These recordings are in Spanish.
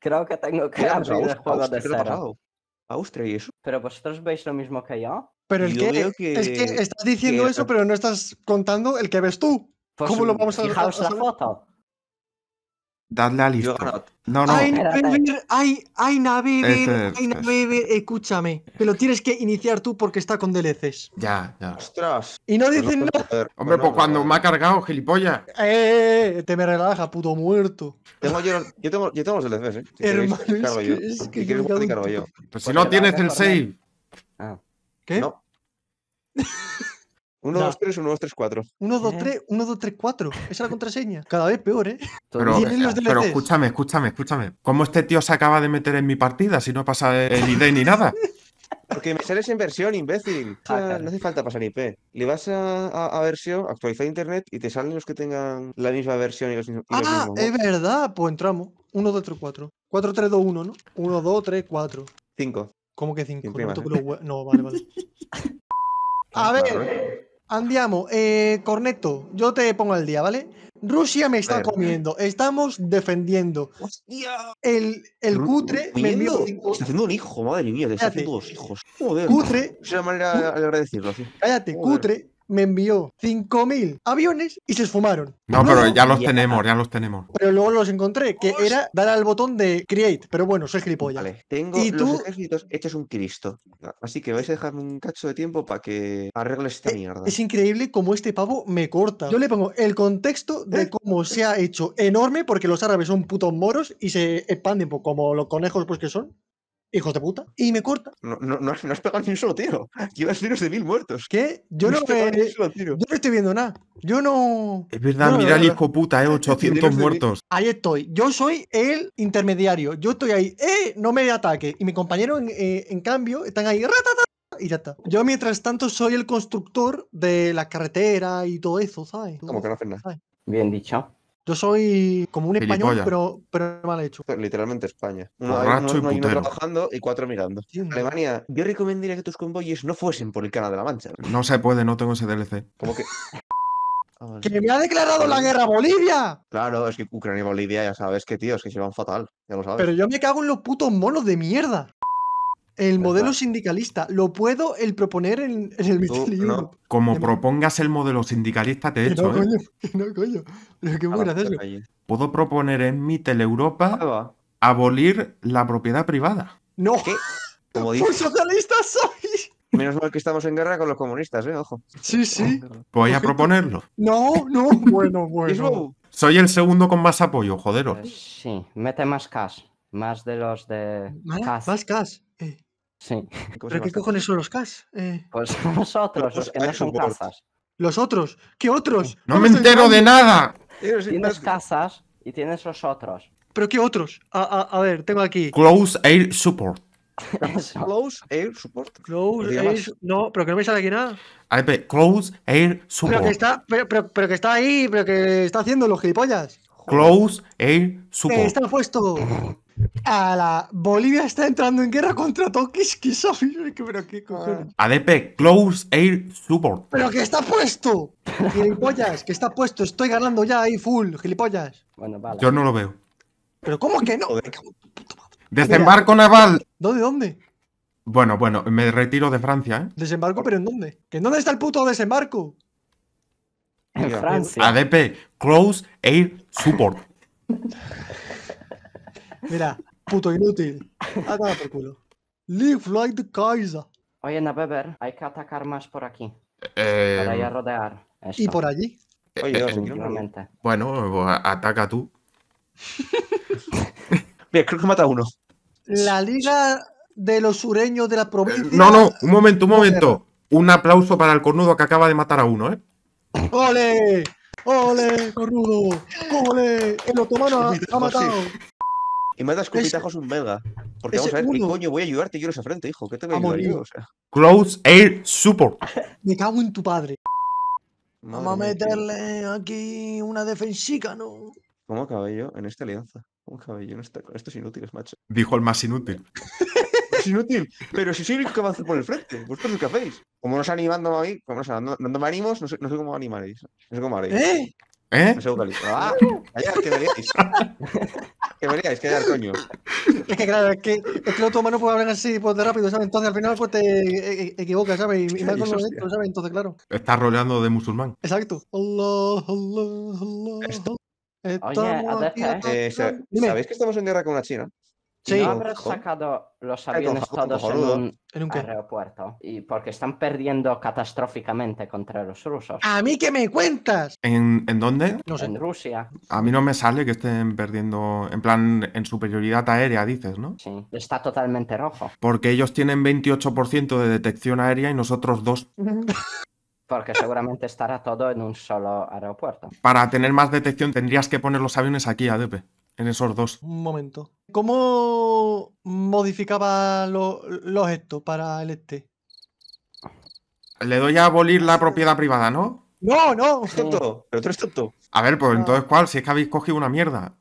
Creo que tengo que haber pues, abrir juego Austria, de cero. Austria y eso. Pero vosotros veis lo mismo que yo. Pero el que, es que estás diciendo eso, pero no estás contando el que ves tú. Pues ¿Cómo lo vamos a Fijaos la foto. Dadle a listo. No, no. Ay, ay, ay, navegar, Ay escúchame. Pero tienes que iniciar tú porque está con DLCs. Ya, ya. Ostras. Y no dicen nada. Hombre, pues cuando me ha cargado, gilipollas. Eh, te me relaja, puto muerto. Tengo yo, tengo, yo tengo los DLCs, eh. Hermano, es que, si Pues si no tienes el save. ¿Qué? No. 1, 2, 3, 1, 2, 3, 4. 1, 2, 3, 1, 2, 3, 4. Esa es la contraseña. Cada vez peor, ¿eh? Pero, escúchame, escúchame, escúchame. ¿Cómo este tío se acaba de meter en mi partida si no pasa el ID ni nada? Porque me sales en versión, imbécil. Ah, claro. No hace falta pasar IP. Le vas a, a, a, versión, actualiza internet y te salen los que tengan la misma versión y los, y ah, mismos. Ah, es verdad. Pues entramos. 1, 2, 3, 4. 4, 3, 2, 1, ¿no? 1, 2, 3, 4. 5. ¿Cómo que 5? no, vale, vale. a ver. ¿eh? Andiamo, eh, Corneto, yo te pongo al día, ¿vale? Rusia me está comiendo, estamos defendiendo. El, el cutre me envió. Está haciendo un hijo, madre mía, te está haciendo dos hijos. Joder. Cutre. Es una manera de agradecerlo, Cállate, cutre me envió 5.000 aviones y se esfumaron. No, pero ya los tenemos, ya los tenemos. Pero luego los encontré, que era dar al botón de create, pero bueno, soy gilipollas. Vale, tengo ¿Y los tú? ejércitos hechos un Cristo. Así que vais a dejarme un cacho de tiempo para que arregles esta eh, mierda. Es increíble como este pavo me corta. Yo le pongo el contexto de eh. cómo se ha hecho enorme, porque los árabes son putos moros y se expanden pues, como los conejos pues que son hijos de puta, y me corta. No, has, pegado ni un solo tiro. Llevas tiros de mil muertos. ¿Qué? Yo no, estoy viendo nada. Yo no. Es verdad, mira hijo hijo puta, 800 eh, muertos. Ahí estoy. Yo soy el intermediario. Yo estoy ahí, ¡eh! No me ataque. Y mi compañero, en, eh, cambio, están ahí, ¡ratata! y ya está. Yo, mientras tanto, soy el constructor de la carretera y todo eso, ¿sabes? Como que no hacen nada. Bien dicho. Yo soy como un español, pero, pero mal hecho. Literalmente España. Uno, hay trabajando y cuatro mirando. Alemania, yo recomendaría que tus convoyes no fuesen por el Canal de la Mancha. No se puede, no tengo ese DLC. Como que. ¡Que me ha declarado la guerra Bolivia! Claro, es que Ucrania y Bolivia ya sabes que, tío, es que se van fatal, Pero yo me cago en los putos monos de mierda. El modelo sindicalista. Lo puedo el proponer en, el mitel Como propongas el modelo sindicalista, te he hecho. No, ¿eh? coño, que no, coño. que Puedo proponer en Mitteleuropa Europa ah, abolir la propiedad privada. No. ¿Qué? Como dices. Pues socialista soy! Menos mal que estamos en guerra con los comunistas, ¿eh? Ojo. Sí, sí. Voy a proponerlo. No, no, bueno, bueno. Soy el segundo con más apoyo, joderos. Eh, sí, mete más cash. Más de los de. Más cash? Más Sí. ¿Pero qué cojones son los CAS? Eh... Pues nosotros, los pues que no son casas. ¿Los otros? ¿Qué otros? ¡No, me entero de nada! Tienes casas y tienes los otros. ¿Pero qué otros? A, a, a ver, tengo aquí. Close Air Support. close Air Support. Close Air. No, pero que no me sale aquí nada. A ver, close Air Support. Pero que, está, ahí, pero que está haciendo los gilipollas. Close Air Support. Eh, está puesto. A la Bolivia está entrando en guerra contra que Pero qué ah. cojones. ADP, Close Air Support. Pero que está puesto. gilipollas, que está puesto. Estoy ganando ya ahí full, gilipollas. Bueno, vale. Yo no lo veo. Pero ¿cómo que no? Desembarco naval. ¿Dónde, dónde? Bueno, bueno, me retiro de Francia, ¿eh? ¿Desembarco, pero en dónde? ¿Que dónde está el puto desembarco? En Francia. ADP, Close Air Support. Mira, puto inútil. Acá por culo. Live like the Kaiser. Oye, Nabeber, hay que atacar más por aquí. Eh... Para a rodear. ¿Y por allí? Eh, Oye, bueno, pues, ataca tú. Bien, creo que mata a uno. La Liga de los Sureños de la provincia. No, no, un momento, un momento. Un aplauso para el cornudo que acaba de matar a uno, ¿eh? ¡Ole! ¡Ole, cornudo! ¡Ole! El otomano ha matado. Y me manda escupitajos un mega. Porque vamos a ver, ni coño voy a ayudarte yo en esa frente, hijo? ¿Qué te voy a ayudar Close Air Support. Me cago en tu padre. Vamos a meterle aquí una defensica, ¿no? ¿Cómo cabello yo en esta alianza? ¿Cómo cabello yo en esta? inútil macho. Dijo el más inútil. es inútil. Pero si soy el que hacer por el frente, vosotros que hacéis. Como no animando a mí, como no, me animos, no sé, no sé cómo animaréis. No sé cómo haréis. ¿Eh? ¿Eh? No sé liáis? ¡Ah! Allá, que veríais. que veríais, coño. Es que claro, es que, es que los puede pues así pues, de rápido, ¿sabes? Entonces al final pues te e-, e-, equivocas, ¿sabes? Y, y con los dentro, ¿sabes? Entonces, claro. Está roleando de musulmán. Exacto. Allah, Oye, aquí, ¿eh? Eh, ¿Sabéis que estamos en guerra con la China? no habrás sacado los aviones todos en un, aeropuerto. porque están perdiendo catastróficamente contra los rusos. ¿A mí qué me cuentas? ¿En, dónde? No En Rusia. A mí no me sale que estén perdiendo, en plan, en superioridad aérea, dices, ¿no? Sí, está totalmente rojo. Porque ellos tienen 28% de detección aérea y nosotros dos. Porque seguramente estará todo en un solo aeropuerto. Para tener más detección tendrías que poner los aviones aquí, ADP en esos dos. Un momento. ¿Cómo modificaba los esto para el este? Le doy a abolir la propiedad privada, ¿no? No, no, es tonto. El otro A ver, pues ah. entonces, ¿cuál? Si es que habéis cogido una mierda.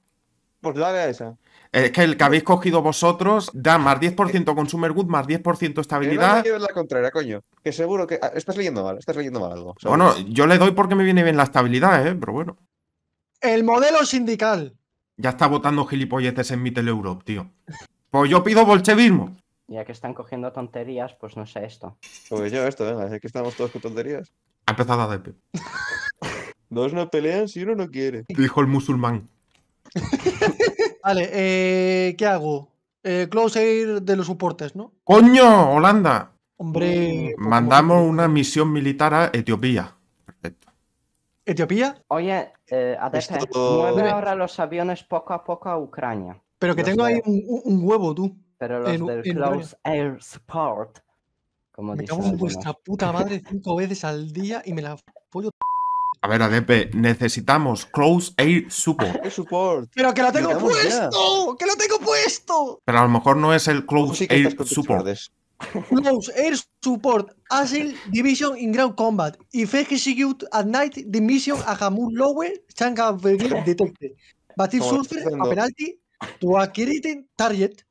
Pues dale a esa. Es que el que habéis cogido vosotros da más 10% consumer good, más 10% estabilidad. No, la contraria, coño. Que seguro que. Ah, estás leyendo mal, estás leyendo mal algo. Bueno, yo le doy porque me viene bien la estabilidad, ¿eh? Pero bueno. El modelo sindical. Ya está votando gilipolletes en mi teleuropa, tío. Pues yo pido bolchevismo. Ya que están cogiendo tonterías, pues no sé esto. Pues yo esto, venga, es que estamos todos con tonterías. Ha empezado a depe. Dos no pelean si uno no quiere. Dijo el musulmán. vale, eh, ¿qué hago? Eh, close air de los soportes, ¿no? ¡Coño! ¡Holanda! Hombre. Mandamos una misión militar a Etiopía. ¿Etiopía? Oye, eh, ADP, mueve ahora los aviones poco a poco a Ucrania. Pero que tengo ahí un, huevo, tú. Pero los del Close Air Support, como me cago en vuestra puta madre cinco veces al día y me la apoyo. A ver, ADP, necesitamos Close Air Support. support. ¡Pero que lo tengo puesto! ¡Que lo tengo puesto! Pero a lo mejor no es el Close Air Support. Close Air Support Assail Division in Ground Combat. If Execute at night, the mission a Hamur Lower of be detected. Batir Surfer a penalty tu a target.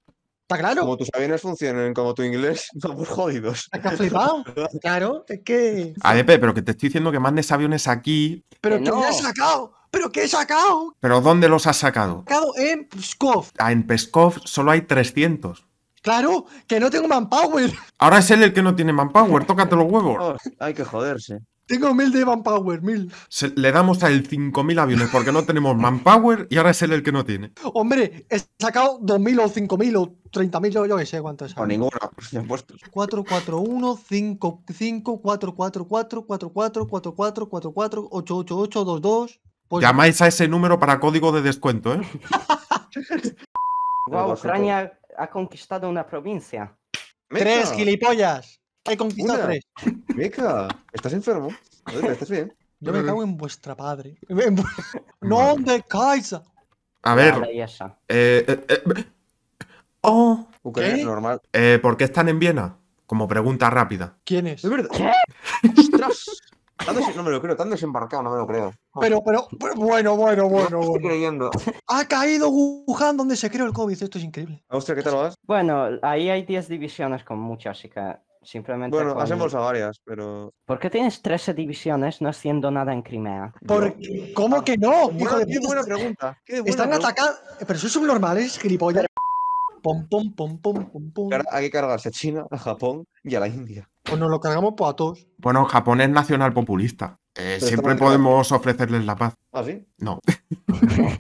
¿Está claro? Como tus aviones funcionan como tu inglés, estamos jodidos. ¿Estás flipado? claro, es que. ADP, pero que te estoy diciendo que mandes aviones aquí. Pero que no. sacado. ¿Pero qué he sacado? ¿Pero dónde los has sacado? sacado en Pskov. Ah, en Pskov solo hay 300. Claro, que no tengo manpower. Ahora es él el que no tiene manpower, tócate los huevos. Oh, hay que joderse. Tengo mil de manpower, mil. Se, le damos al 5000 aviones porque no tenemos manpower y ahora es él el que no tiene. Hombre, he sacado 2000 o 5000 o 30.000, yo, yo qué sé cuántos. O ninguna, por supuesto. 4, 4, 1, 5, 5, 4, 4, 4, 4, 4, 4, 4, 4, 4, 8, 8, 8, 2, 2. Pues... Llamáis a ese número para código de descuento, ¿eh? Guau, wow, Ucrania ha conquistado una provincia. Tres, gilipollas. He conquistado tres. estás enfermo. ver, ¿Estás bien? Yo me cago en vuestra padre. No me caes! A ver. eh, eh, eh oh, uh, ¿Qué? normal. eh, ¿Por qué están en Viena? Como pregunta rápida. ¿Quién es? Es verdad. ¡Ostras! No me lo creo, han desembarcado, no me lo creo. Pero, pero, pero bueno, bueno, bueno. Estoy creyendo. Ha caído Wuhan donde se creó el COVID, esto es increíble. Austria, ¿qué tal vas? Bueno, ahí hay 10 divisiones con muchas, así que simplemente. Bueno, hacemos a varias, pero. ¿Por qué tienes 13 divisiones no haciendo nada en Crimea? ¿Cómo ah, que no? Hijo de qué buena pregunta. Están atacando. Pero son subnormales, gilipollas. Pom, pom, pom, pom, pom, pom. Hay que cargarse a China, a Japón y a la India. ¿O nos lo cargamos para todos. Bueno, Japón es nacional populista. Eh, siempre podemos ofrecerles la paz. ¿Ah, sí? No.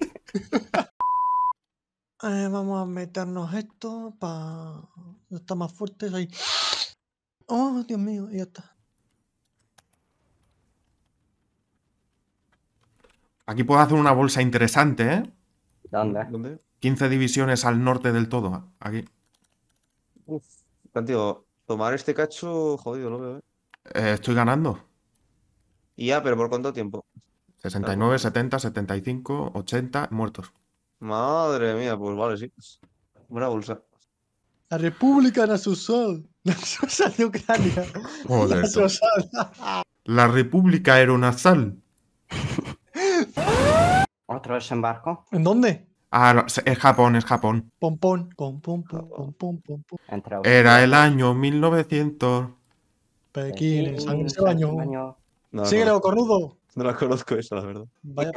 vamos a meternos esto para Está más fuerte. ahí. Oh, Dios mío, ya está. Aquí puedo hacer una bolsa interesante, ¿eh? ¿Dónde? ¿Dónde? 15 divisiones al norte del todo, aquí. Uf, tío, Tomar este cacho, jodido, lo veo, ¿eh? estoy ganando. Y ya, pero ¿por cuánto tiempo? 69, 70, 75, 80 muertos. Madre mía, pues vale, sí. Buena bolsa. La República Nasusol. Nasusol de Ucrania. Joder. La República era ¿Otra vez en barco? ¿En dónde? Ah, es Japón, es Japón. Pom, pom, pom, pom, pom, Era el año 1900. Pekín, el año. No, Síguelo, no. cornudo. No conozco eso, la verdad. Vaya.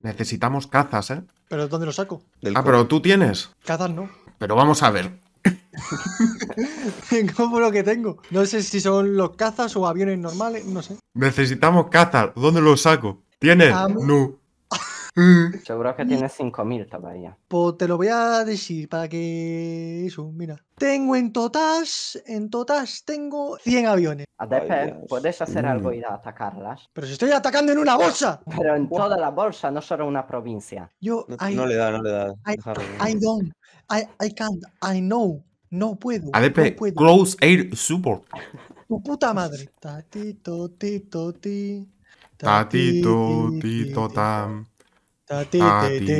Necesitamos cazas, ¿eh? ¿Pero dónde lo saco? ah, pero tú tienes. Cazas no. Pero vamos a ver. ¿Cómo lo que tengo. No sé si son los cazas o aviones normales, no sé. Necesitamos cazas. ¿Dónde los saco? ¿Tienes? no. Seguro mm. que tiene 5000 todavía. Pues te lo voy a decir para que. Eso, mira. Tengo en total, en totas tengo 100 aviones. A puedes hacer algo mm. y atacarlas. Pero si estoy atacando en una bolsa. Pero en toda la bolsa, no solo una provincia. Yo, no, le da, no le da. I, don't. I, I can't. I know. No puedo. ADP, Close Air Support. Tu puta madre. Tatito, tito, ti. Tatito, tito, tam. ¿Podéis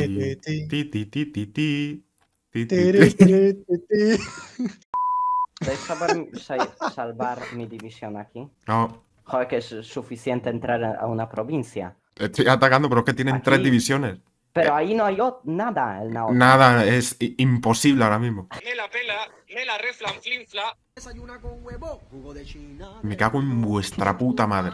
ah, salvar, salvar mi división aquí? No. Joder, que es suficiente entrar a una provincia. Estoy atacando, pero es que tienen tres divisiones. Pero ahí no hay nada Nada, es imposible ahora mismo. Me la Me cago en vuestra puta madre.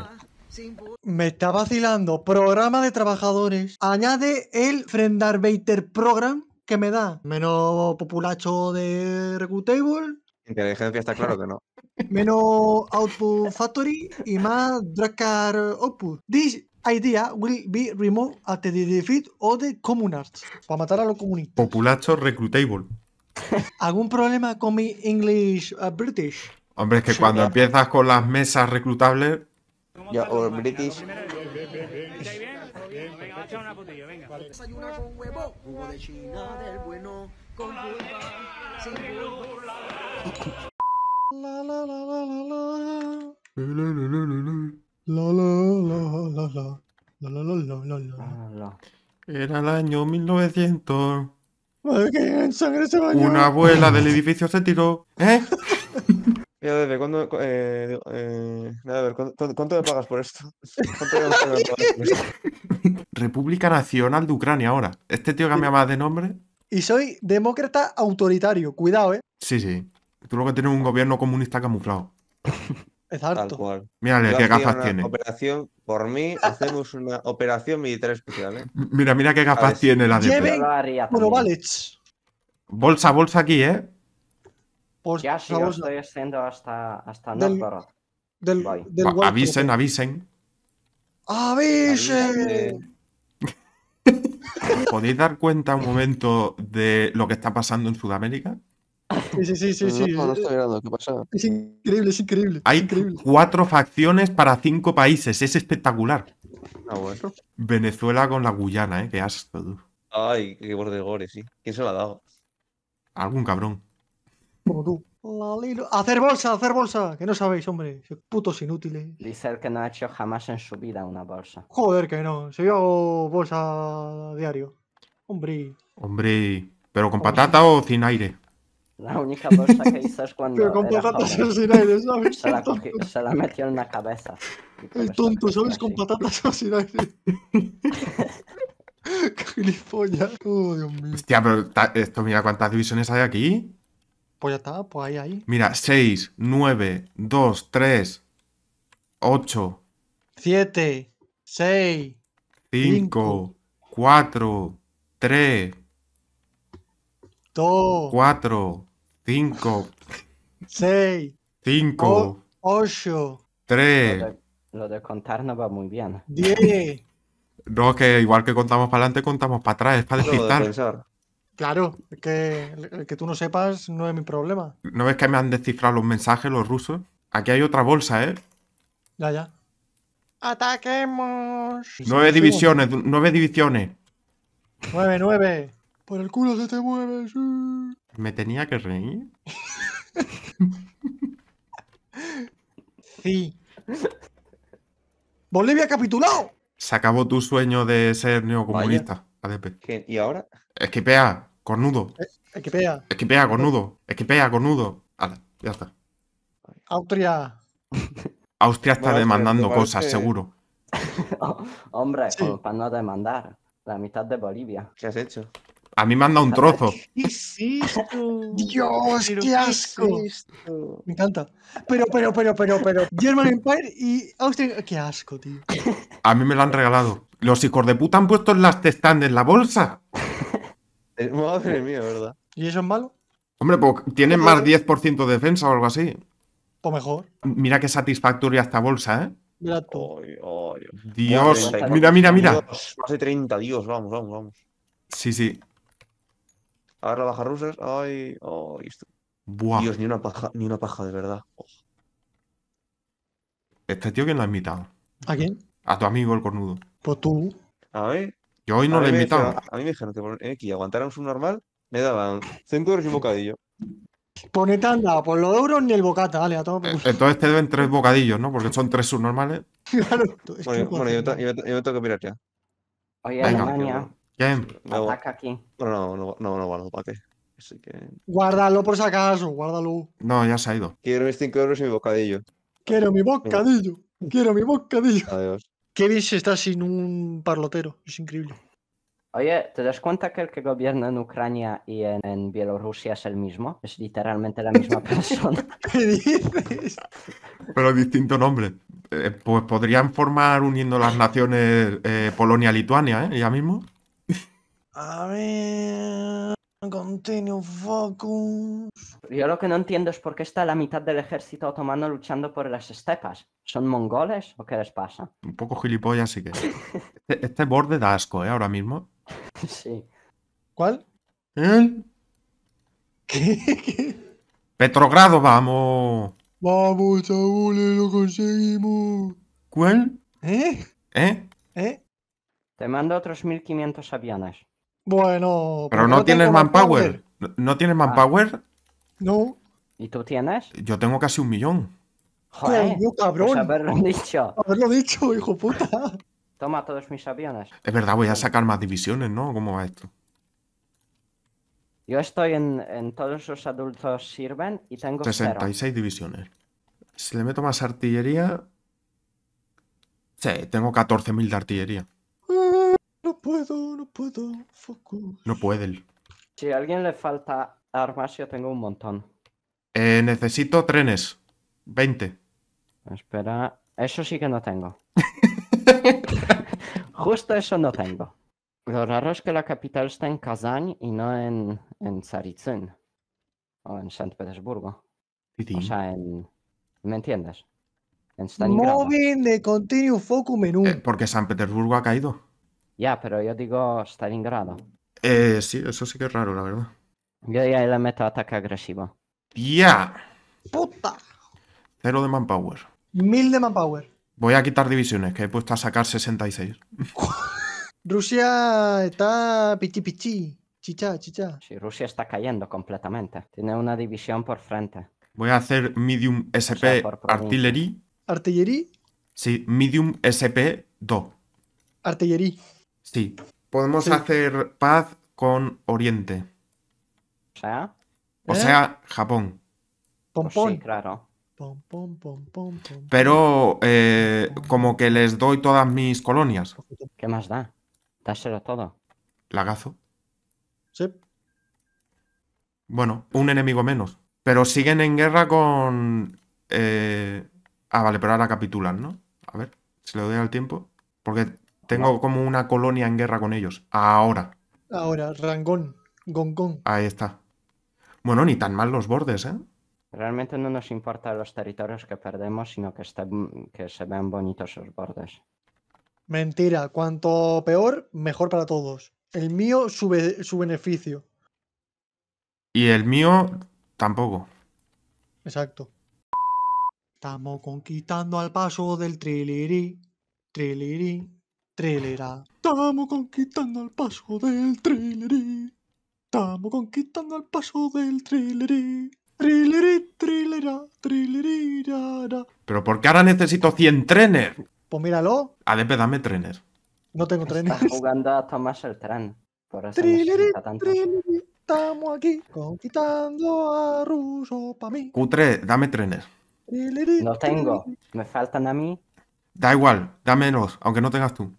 Me está vacilando. Programa de trabajadores. Añade el Frendarbeiter Program que me da. Menos populacho de recruitable. Inteligencia está claro que no. Menos Output Factory y más Dracar Output. This idea will be removed after the defeat of the communards. Para matar a los comunistas. Populacho Recruitable. ¿Algún problema con mi English eh, British? Hombre, es que cuando empiezas con las mesas reclutables, ya, o British. ¿Estáis bien? Venga, va a echar una venga. Desayuna con huevo, de China del bueno, con Era el año 1900. Una abuela del edificio se tiró. ¿Eh? ¿cuánto, me pagas por esto? República Nacional de Ucrania ahora. Este tío cambia más de nombre. Y soy demócrata autoritario, cuidado, ¿eh? Sí, sí. Tú lo que tienes un gobierno comunista camuflado. Exacto. Mira Mírale qué gafas tiene. Operación, por mí, hacemos una operación militar especial, ¿eh? Mira, mira qué gafas tiene la de Lleven Bolsa, bolsa aquí, ¿eh? Pues ya si estoy haciendo hasta, hasta del, del avisen, avisen. ¡Avisen! ¿Podéis dar cuenta un momento de lo que está pasando en Sudamérica? Sí, sí, sí, sí. sí. pasa? Es increíble, es increíble. Hay increíble. cuatro facciones para cinco países, es espectacular. Ah, Venezuela con la Guyana, ¿eh? Qué asco, tú. Ay, qué bordegores, sí. ¿Quién se lo ha dado? Algún cabrón. Como tú. Hacer bolsa, hacer bolsa. Que no sabéis, hombre. Putos inútiles. Lizard que no ha hecho jamás en su vida una bolsa. Joder, que no. Se yo hago bolsa diario. Hombre. Hombre. ¿Pero con patata o sin aire? La única bolsa que hizo es cuando. con patatas o sin aire, ¿sabes? Se la, cogió, se la, metió en la cabeza. El tonto, ¿sabes? Con patatas o sin aire. ¡Qué gilipollas! Oh, Hostia, pero esto, mira cuántas divisiones hay aquí. Pues ya está, pues ahí, ahí. Mira, 6, 9, 2, 3, 8, 7, 6, 5, 4, 3, 2, 4, 5, 6, 5, 8, 3. Lo de contar no va muy bien. 10. No, que igual que contamos para adelante, contamos para atrás, es para despistar. Claro, es que, que tú no sepas no es mi problema. ¿No ves que me han descifrado los mensajes los rusos? Aquí hay otra bolsa, ¿eh? Ya, ya. ¡Ataquemos! Nueve divisiones, nueve divisiones. Nueve, nueve. Por el culo se te mueve, sí. Me tenía que reír. sí. Bolivia ha capitulado. Se acabó tu sueño de ser neocomunista. ¿Y ahora? Esquipea, cornudo. Esquipea. Esquipea, cornudo. Esquipea, cornudo. ya está. Austria. Austria está demandando cosas, seguro. Hombre, sí. para no demandar. La amistad de Bolivia. ¿Qué has hecho? A mí me han dado un trozo. Dios, qué asco. Me encanta. Pero, pero, pero, pero, pero. German Empire y Austin. Qué asco, tío. A mí me lo han regalado. Los hijos de puta han puesto en las testandes en la bolsa. Eh, madre mía, ¿verdad? ¿Y eso es malo? Hombre, pues tienen más 10% de defensa o algo así. O pues mejor. Mira qué satisfactoria esta bolsa, ¿eh? Mira todo. Dios, mira, mira, mira. más de 30, Dios, vamos, vamos, vamos. Sí, sí la baja rusas. Ay, oh, esto. Buah. Dios, ni una paja, ni una paja de verdad. Oh. Este tío, ¿quién lo ha invitado? ¿A quién? A tu amigo el cornudo. Pues tú. A ver. Yo hoy no lo he invitado. a mí me dijeron que por X aguantaran un normal, me daban 100 euros y un bocadillo. Pone pues por pues los euros ni el bocata, vale, a eh, Entonces te deben tres bocadillos, ¿no? Porque son tres subnormales. claro. Bueno, bueno yo, me tengo que mirar ya. Oye, Venga. Alemania. ¿Qué? ataca aquí. No, no, no, guardo para qué. Guárdalo por si acaso, guárdalo. No, ya se ha ido. Quiero mis 5 euros y mi bocadillo. Quiero mi bocadillo. Quiero mi bocadillo. Adiós. Qué dice se está sin un parlotero. Es increíble. Oye, ¿te das cuenta que el que gobierna en Ucrania y en, Bielorrusia es el mismo? Es literalmente la misma persona. ¿Qué dices? Pero distinto nombre. Eh, pues podrían formar uniendo las naciones eh, Polonia-Lituania, ¿eh? Ya mismo. A ver. continuo focus. Yo lo que no entiendo es por qué está la mitad del ejército otomano luchando por las estepas. ¿Son mongoles o qué les pasa? Un poco gilipollas, sí que. Este, este, borde da asco, ¿eh? Ahora mismo. Sí. ¿Cuál? ¿Eh? ¿Qué? ¿Qué? Petrogrado, vamos. Vamos, chavales, lo conseguimos. ¿Cuál? ¿Eh? ¿Eh? ¿Eh? Te mando otros 1500 aviones. Bueno. Pero no tienes manpower. ¿No tienes manpower? No. ¿Y tú tienes? Yo tengo casi un millón. Joder, cabrón. Pues haberlo dicho. Haberlo dicho, hijo puta. Toma todos mis aviones. Es verdad, voy a sacar más divisiones, ¿no? ¿Cómo va esto? Yo estoy en, en todos los adultos sirven y tengo 66 divisiones. Si le meto más artillería... Sí, tengo 14.000 de artillería puedo, no puedo. Focus. No pueden. Si a alguien le falta armas, yo tengo un montón. Eh, necesito trenes. 20. Espera, eso sí que no tengo. Justo eso no tengo. Lo raro es que la capital está en Kazán y no en, en O en San Petersburgo. O sea, en... ¿Me entiendes? En Stalingrado. de continuo, Focus Menú. Eh, porque San Petersburgo ha caído. Ya, pero yo digo Stalingrado. Eh, sí, eso sí que es raro, la verdad. Yo ya le meto ataque agresivo. ¡Ya! ¡Puta! Cero de manpower. Mil de manpower. Voy a quitar divisiones, que he puesto a sacar 66. Rusia está pichi pichi. Chicha, chicha. Sí, Rusia está cayendo completamente. Tiene una división por frente. Voy a hacer medium SP artillería. Artillería, Sí, medium SP 2. artillería. Sí. Podemos hacer paz con Oriente. O sea. O ¿Eh? sea, Japón. Pues sí, claro. Pero eh, como que les doy todas mis colonias. ¿Qué más da? Dáselo todo. Lagazo. Sí. Bueno, un enemigo menos. Pero siguen en guerra con. Eh, ah, vale, pero ahora capitulan, ¿no? A ver, si le doy al tiempo. Porque tengo como una colonia en guerra con ellos. Ahora. Ahora, Rangón, Gongón. Ahí está. Bueno, ni tan mal los bordes, ¿eh? Realmente no nos importan los territorios que perdemos, sino que, se vean bonitos los bordes. Mentira, cuanto peor, mejor para todos. El mío sube su beneficio. Y el mío tampoco. Exacto. Estamos conquistando al paso del trilirí, trilirí, Trilera. Estamos conquistando el paso del trilerí. Estamos conquistando el paso del trilerí. Trilerí, trilera, trilerí, Pero ¿por qué ahora necesito 100 trenes? Pues míralo. ADP, pues dame trenes. No tengo trenes. Estás jugando a Tomás el tren. Por eso Trilerí, estamos aquí conquistando a Russo pa' mí. Q3, dame trenes. no tengo. Me faltan a mí. Da igual, dámelos, aunque no tengas tú.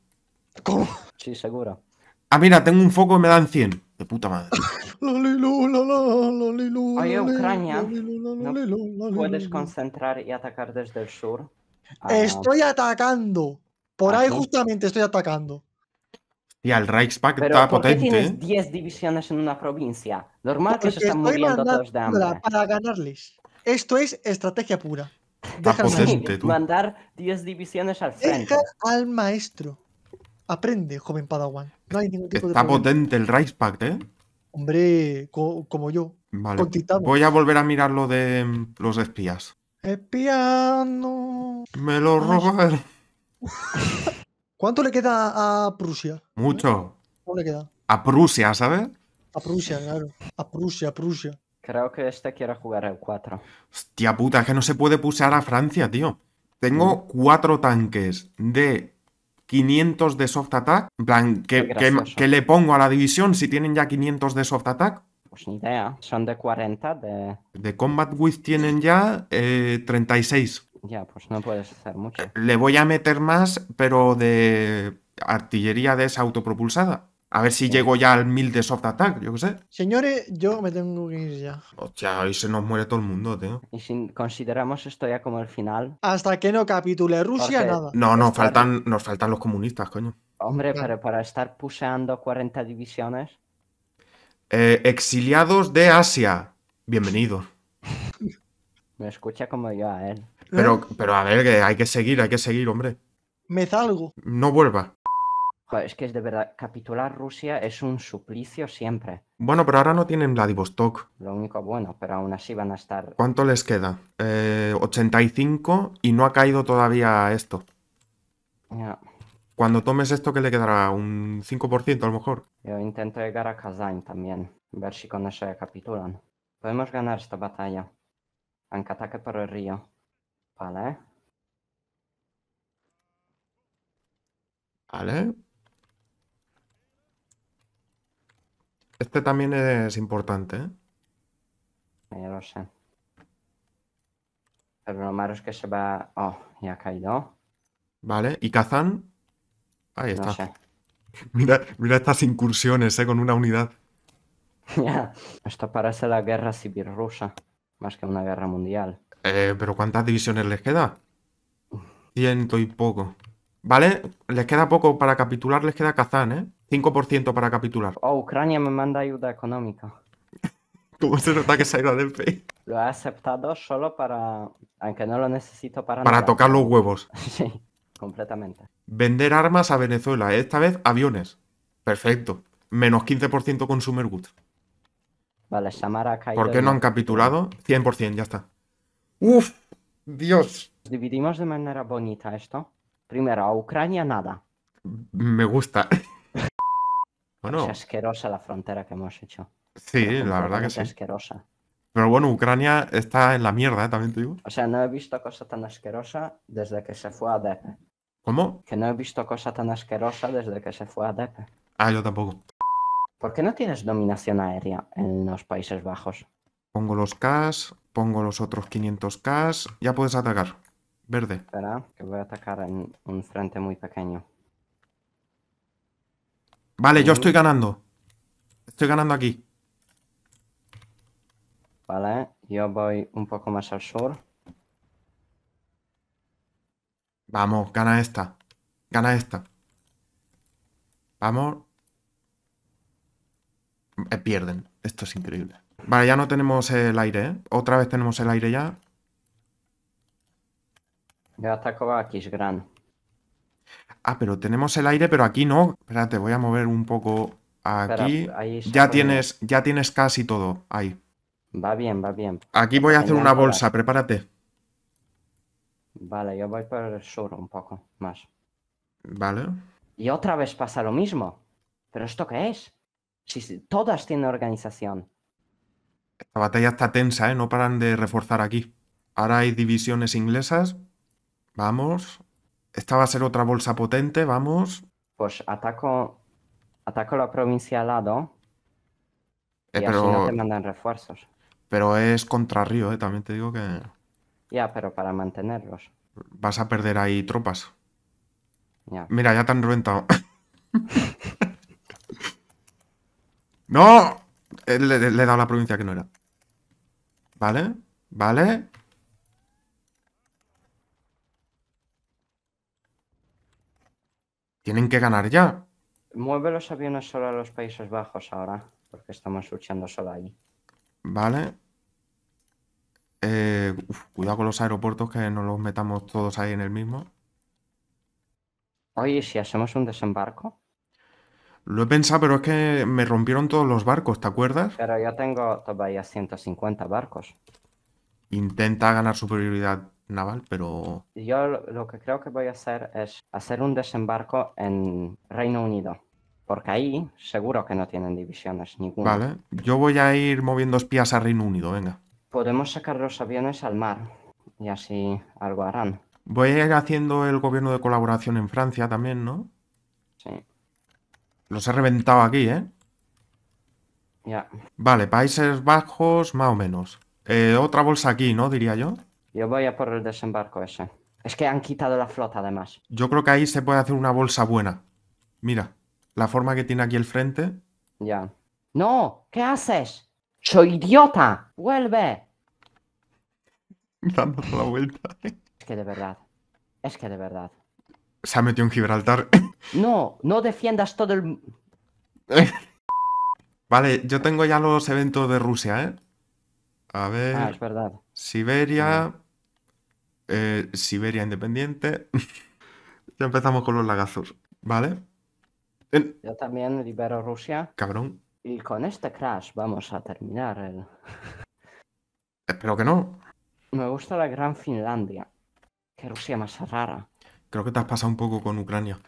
Sí, seguro. Ah, mira, tengo un foco y me dan 100. De puta madre. Oye, Ucrania, puedes concentrar y atacar desde el sur? estoy atacando. Por ahí justamente estoy atacando. Y al Reichspack está potente. tienes 10 divisiones en una provincia. Normal que se están moviendo todos de Para ganarles. Esto es estrategia pura. Déjame mandar 10 divisiones al frente. Deja al maestro. Aprende, joven Padawan. No hay ningún tipo Está potente el Rice Pact, ¿eh? Hombre, como yo. Vale. Voy a volver a mirar lo de los espías. Espiando. Me lo ¿eh? ¿Cuánto le queda a Prusia? Mucho. ¿Cuánto le queda? A Prusia, ¿sabes? A Prusia, claro. A Prusia, a Prusia. Creo que este quiere jugar el 4. Hostia puta, es que no se puede pusear a Francia, tío. Tengo cuatro tanques de 500 de soft attack. En ¿qué, le pongo a la división si tienen ya 500 de soft attack? Pues ni idea, son de 40 de... Combat width tienen ya eh, 36. Ya, pues no puedes hacer mucho. Eh, le voy a meter más, pero de artillería de esa autopropulsada. A ver si llego ya al 1000 de soft attack, yo qué sé. Señores, yo me tengo que ir ya. Hostia, hoy se nos muere todo el mundo, tío. Y si consideramos esto ya como el final. Hasta que no capitule Rusia, nada. No, nos faltan, nos faltan los comunistas, coño. Hombre, pero para estar puseando 40 divisiones. Eh, exiliados de Asia. Bienvenidos. me escucha como yo a él. Pero, ¿Eh? pero a ver, que hay que seguir, hay que seguir, hombre. Me salgo. No vuelva. Joder, es que es de verdad, capitular Rusia es un suplicio siempre. Bueno, pero ahora no tienen Vladivostok. Lo único bueno, pero aún así van a estar... ¿Cuánto les queda? 85 eh, y no ha caído todavía esto. Cuando tomes esto, ¿qué le quedará? ¿Un 5% a lo mejor? Yo intento llegar a Kazán también, ver si con eso capitulan. Podemos ganar esta batalla. Aunque ataque por el río. Vale. Vale. Este también es importante, ¿eh? Ya lo sé. Pero lo malo es que se va... Oh, ya ha caído. Vale, ¿y Kazan? Ahí está. mira, mira estas incursiones, ¿eh? Con una unidad. Ya, esto parece la guerra civil rusa, más que una guerra mundial. Eh, pero ¿cuántas divisiones les queda? Ciento y poco. Vale, les queda poco para capitular, les queda Kazán, ¿eh? 5% para capitular. a oh, Ucrania me manda ayuda económica. Tú se nota que se ha ido del país? Lo ha aceptado solo para. Aunque no lo necesito para. Para tocar los huevos. sí, completamente. Vender armas a Venezuela, ¿eh? esta vez aviones. Perfecto. Menos 15% consumer goods. Vale, Samara ha ¿Por qué no han capitulado? 100%, ya está. ¡Uf! Dios. Dividimos de manera bonita esto. Primero, a Ucrania nada. Me gusta es asquerosa la frontera que hemos hecho. Sí, la, verdad que sí. asquerosa. Pero bueno, Ucrania está en la mierda, ¿eh? también te digo. O sea, no he visto cosa tan asquerosa desde que se fue a Depe. ¿Cómo? Que no he visto cosa tan asquerosa desde que se fue a Depe. Ah, yo tampoco. ¿Por qué no tienes dominación aérea en los Países Bajos? Pongo los Ks, pongo los otros 500 Ks, ya puedes atacar. Verde. Espera, que voy a atacar en un frente muy pequeño. Vale, yo estoy ganando. Estoy ganando aquí. Vale, yo voy un poco más al sur. Vamos, gana esta. Gana esta. Vamos. Eh, pierden. Esto es increíble. Vale, ya no tenemos el aire, ¿eh? Otra vez tenemos el aire ya. Ya aquí, es gran. Ah, pero tenemos el aire, pero aquí no. Espérate, voy a mover un poco aquí. ya, tienes, ya tienes casi todo ahí. Va bien, va bien. Aquí voy a hacer una bolsa, prepárate. Vale, yo voy por el sur un poco más. Vale. Y otra vez pasa lo mismo. ¿Pero esto qué es? Si todas tienen organización. La batalla está tensa, ¿eh? No paran de reforzar aquí. Ahora hay divisiones inglesas. Vamos. Esta va a ser otra bolsa potente, vamos. Pues ataco, ataco la provincia al lado. Eh, y pero... no te mandan refuerzos. Pero es contra Río, eh, también te digo que. Ya, pero para mantenerlos. Vas a perder ahí tropas. Mira, ya te han reventado. ¡No! Eh, le, le, he dado la provincia que no era. ¿Vale? ¿Vale? Tienen que ganar ya. Mueve los aviones solo a los Países Bajos ahora, porque estamos luchando solo ahí. Vale. Eh, cuidado con los aeropuertos que no los metamos todos ahí en el mismo. Oye, si hacemos un desembarco? Lo he pensado, pero es que me rompieron todos los barcos, ¿te acuerdas? Pero yo tengo todavía 150 barcos intenta ganar superioridad naval, pero... Yo lo que creo que voy a hacer es hacer un desembarco en Reino Unido. Porque ahí seguro que no tienen divisiones ninguna. Vale, yo voy a ir moviendo espías a Reino Unido, venga. Podemos sacar los aviones al mar y así algo harán. Voy a ir haciendo el gobierno de colaboración en Francia también, ¿no? Sí. Los he reventado aquí, ¿eh? Ya. Vale, Países Bajos, más o menos. Eh, otra bolsa aquí, ¿no? Diría yo. Yo voy a por el desembarco ese. Es que han quitado la flota, además. Yo creo que ahí se puede hacer una bolsa buena. Mira, la forma que tiene aquí el frente. Ya. No, ¿qué haces? Soy idiota. Vuelve. Dando la vuelta. Es que de verdad. Es que de verdad. Se ha metido en Gibraltar. No, no defiendas todo el... vale, yo tengo ya los eventos de Rusia, ¿eh? A ver. Ah, Siberia. Eh, Siberia independiente. ya empezamos con los lagazos, ¿vale? Yo también libero Rusia. Cabrón. Y con este crash vamos a terminar el... Espero que no. Me gusta la Gran Finlandia. Que Rusia más rara. Creo que te has pasado un poco con Ucrania.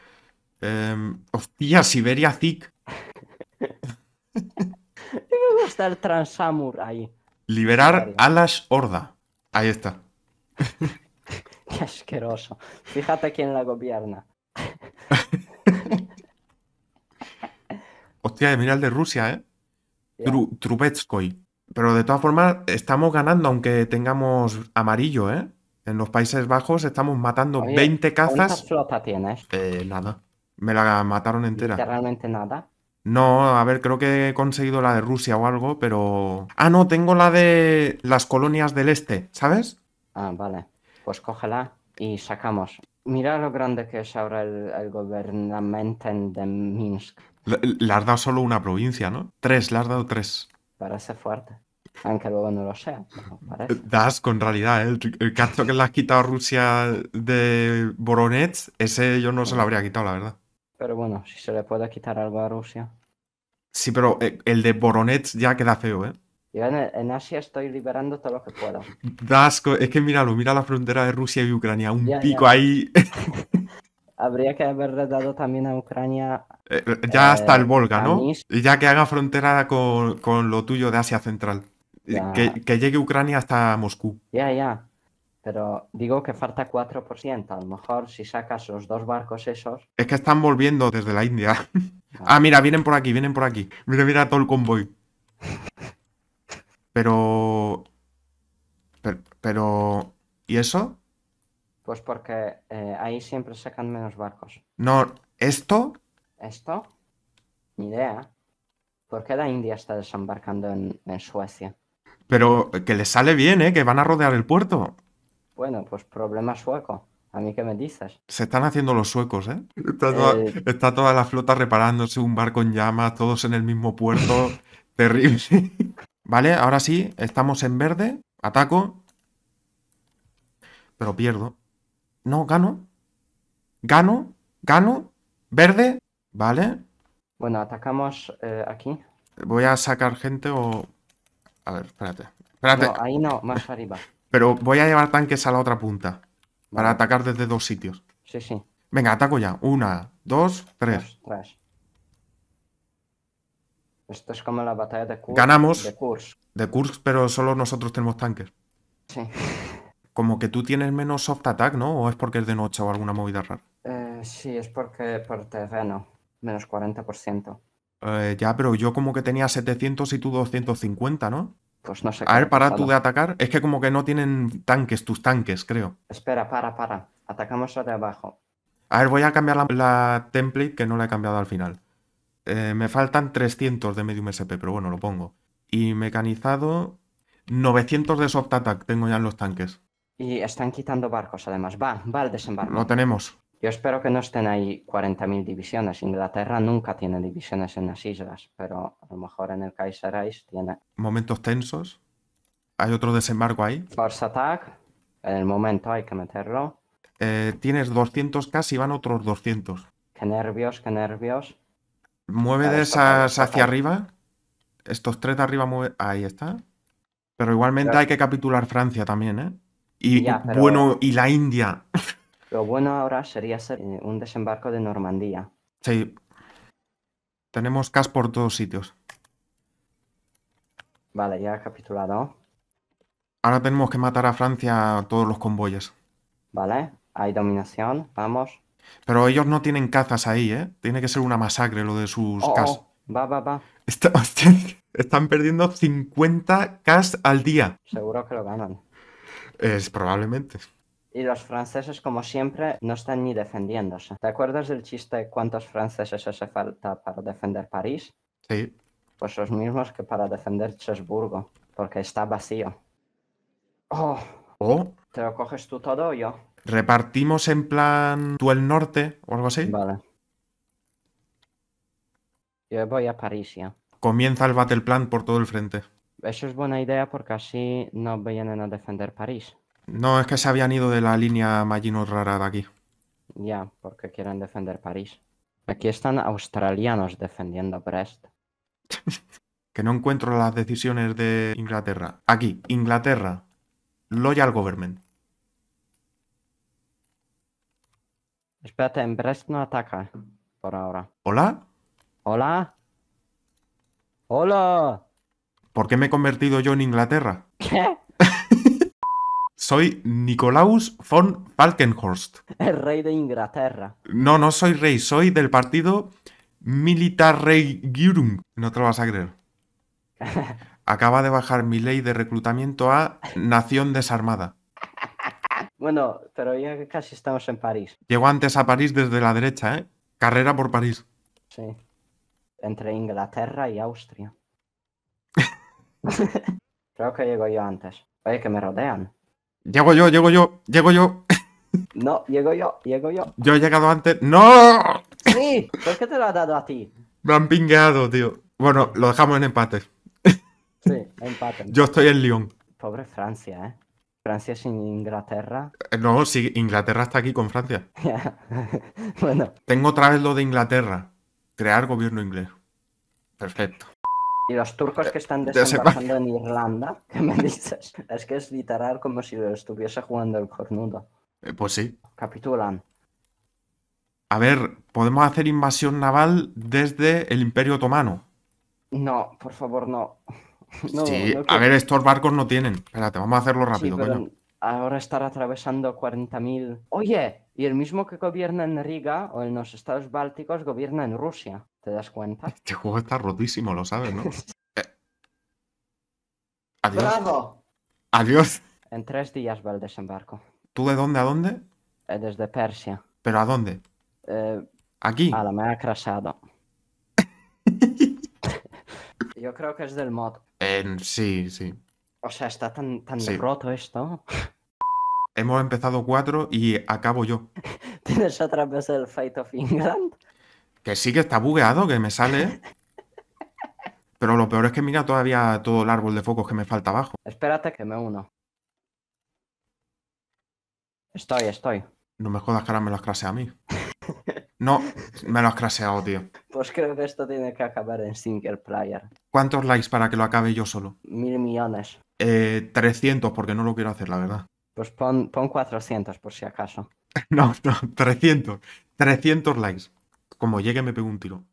Em, hostia, Siberia Zik. me gusta el Transamur ahí. Liberar a las Horda. Ahí está. Qué asqueroso. Fíjate quién la gobierna. Hostia, mira el de Rusia, ¿eh? Trubetskoy. Pero de todas formas, estamos ganando aunque tengamos amarillo, ¿eh? En los Países Bajos estamos matando 20 cazas. ¿Cuántas flota tienes? Eh, nada. Me la mataron entera. Realmente nada. No, a ver, creo que he conseguido la de Rusia o algo, pero... Ah, no, tengo la de las colonias del este, ¿sabes? Ah, vale. Pues cógela y sacamos. Mira lo grande que es ahora el, el gobernamento de Minsk. Le, has dado solo una provincia, ¿no? Tres, le has dado tres. Parece fuerte. Aunque luego no lo sea. Eh, das con realidad, ¿eh? el, caso que le has quitado a Rusia de Voronezh, ese yo no se lo habría quitado, la verdad. Pero bueno, si se le puede quitar algo a Rusia. Sí, pero eh, el de Boronets ya queda feo, ¿eh? Yo en, Asia estoy liberando todo lo que puedo. Dasco, es que míralo, mira la frontera de Rusia y Ucrania, un pico ahí. Habría que haberle dado también a Ucrania. Eh, ya hasta el eh, Volga, ¿no? Y ya que haga frontera con, lo tuyo de Asia Central. que, llegue Ucrania hasta Moscú. Ya, ya. Pero digo que falta 4%. A lo mejor si sacas los dos barcos esos. Es que están volviendo desde la India. ah, ah mira, vienen por aquí, vienen por aquí. Mira, mira todo el convoy. Pero... pero. ¿Y eso? Pues porque eh, ahí siempre sacan menos barcos. No, ¿esto? ¿Esto? Ni idea. ¿Por qué la India está desembarcando en, en Suecia? Pero que les sale bien, ¿eh? Que van a rodear el puerto. Bueno, pues problema sueco. ¿A mí qué me dices? Se están haciendo los suecos, ¿eh? Está toda, eh, la flota reparándose, un barco en llamas, todos en el mismo puerto. Terrible. vale, ahora sí, estamos en verde. Ataco. Pero pierdo. No, gano. Gano, gano. Verde. Vale. Bueno, atacamos eh, aquí. Voy a sacar gente o... A ver, espérate. espérate. No, ahí no, más arriba. Pero voy a llevar tanques a la otra punta. Para atacar desde dos sitios. Sí, sí. Venga, ataco ya. Una, dos, tres. Esto es como la batalla de Kursk. Ganamos. De Kursk. pero solo nosotros tenemos tanques. Sí. Como que tú tienes menos soft attack, ¿no? ¿O es porque es de noche o alguna movida rara? Eh, sí, es porque por terreno. Menos 40%. Eh, ya, pero yo como que tenía 700 y tú 250, ¿no? Pues no sé. A ver, para tú de atacar. Es que como que no tienen tanques, tus tanques, creo. Espera, para, para. Atacamos la de abajo. A ver, voy a cambiar la, template que no la he cambiado al final. Eh, me faltan 300 de medium SP, pero bueno, lo pongo. Y mecanizado, 900 de soft attack tengo ya en los tanques. Y están quitando barcos además. Va, va el desembarco. Lo tenemos. Yo espero que no estén ahí 40.000 divisiones. Inglaterra nunca tiene divisiones en las islas, pero a lo mejor en el Kaiserais tiene. ¿Momentos tensos? ¿Hay otro desembarco ahí? Force Attack, en el momento hay que meterlo. Eh, tienes 200 casi, van otros 200. Qué nervios, qué nervios. Mueve de esas hacia arriba. Estos tres de arriba mueve... Ahí está. Pero igualmente hay que capitular Francia también, ¿eh? Y bueno, y la India. Lo bueno ahora sería ser eh, un desembarco de Normandía. Sí. Tenemos cas por todos sitios. Vale, ya capitulado. Ahora tenemos que matar a Francia a todos los convoyes. Vale, hay dominación, vamos. Pero ellos no tienen cazas ahí, ¿eh? Tiene que ser una masacre lo de sus oh, oh va, va, va. están perdiendo 50 cas al día. Seguro que lo ganan. Es probablemente. Y los franceses, como siempre, no están ni defendiéndose. ¿Te acuerdas del chiste cuántos franceses hace falta para defender París? Sí. Pues los mismos que para defender Chesburgo, porque está vacío. Oh. ¿Te lo coges tú todo o yo? ¿Repartimos en plan tú el norte o algo así? Vale. Yo voy a París ya. Comienza el battle plan por todo el frente. Eso es buena idea porque así no vienen a defender París. No, es que se habían ido de la línea Maginot Rara de aquí. Ya, porque quieren defender París. Aquí están australianos defendiendo Brest. que no encuentro las decisiones de Inglaterra. Aquí, Inglaterra, Loyal Government. Espérate, en Brest no ataca eh, por ahora. ¿Hola? ¿Hola? ¡Hola! ¿Por qué me he convertido yo en Inglaterra? ¿Qué? Soy Nicolaus von Falkenhorst. El rey de Inglaterra. No, no soy rey, soy del partido Gürung. No te lo vas a creer. Acaba de bajar mi ley de reclutamiento a Nación Desarmada. Bueno, pero ya casi estamos en París. Llego antes a París desde la derecha, ¿eh? Carrera por París. Sí. Entre Inglaterra y Austria. Creo que llego yo antes. Oye, que me rodean. Llego yo, llego yo, llego yo. No, llego yo, llego yo. Yo he llegado antes. ¡No! Sí, ¿por qué te lo has dado a ti? Me han pingueado, tío. Bueno, lo dejamos en empate. Sí, empate. Yo estoy en Lyon. Pobre Francia, ¿eh? Francia sin Inglaterra. Eh, no, sí, Inglaterra está aquí con Francia. bueno. Tengo otra vez lo de Inglaterra. Crear gobierno inglés. Perfecto. Y los turcos que están eh, desembarcando en Irlanda, ¿qué me dices? es que es literal como si lo estuviese jugando el cornudo. Eh, pues sí. Capitulan. A ver, ¿podemos hacer invasión naval desde el Imperio Otomano? No, por favor, no. sí, a ver, estos barcos no tienen. Espérate, vamos a hacerlo rápido, sí, Ahora estar atravesando 40.000. Oye, y el mismo que gobierna en Riga o en los estados bálticos gobierna en Rusia. ¿Te das cuenta? Este juego está rotísimo, lo sabes, ¿no? Eh. Adiós. ¡Bravo! Adiós. En tres días va el desembarco. ¿Tú de dónde a dónde? Eh, desde Persia. ¿Pero a dónde? Eh, Aquí. A la me ha crasado. Yo creo que es del mod. sí, sí. O sea, está tan, roto esto. Hemos empezado cuatro y acabo yo. ¿Tienes otra vez el Fight of England? Que sí que está bugueado, que me sale. Pero lo peor es que mira todavía todo el árbol de focos que me falta abajo. Espérate que me uno. Estoy, estoy. No me jodas que ahora me lo has a mí. No, me lo has craseado, tío. Pues creo que esto tiene que acabar en single player. ¿Cuántos likes para que lo acabe yo solo? Mil millones. Eh, 300, porque no lo quiero hacer, la verdad. Pues pon, 400 por si acaso. No, no, 300. 300 likes. Como llegue me pego un tiro.